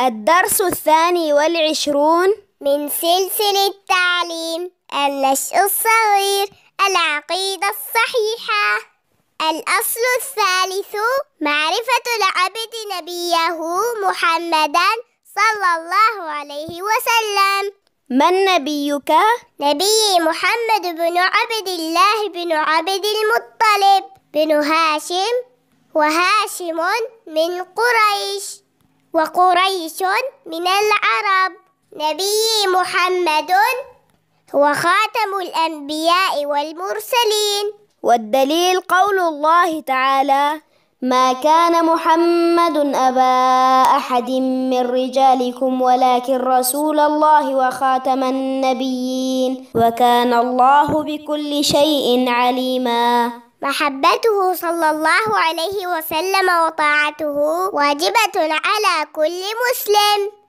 الدرس الثاني والعشرون من سلسلة تعليم النشء الصغير العقيدة الصحيحة الأصل الثالث معرفة العبد نبيه محمدا صلى الله عليه وسلم من نبيك؟ نبي محمد بن عبد الله بن عبد المطلب بن هاشم وهاشم من قريش وقريش من العرب نبي محمد هو خاتم الأنبياء والمرسلين والدليل قول الله تعالى ما كان محمد أبا أحد من رجالكم ولكن رسول الله وخاتم النبيين وكان الله بكل شيء عليما محبته صلى الله عليه وسلم وطاعته واجبة على كل مسلم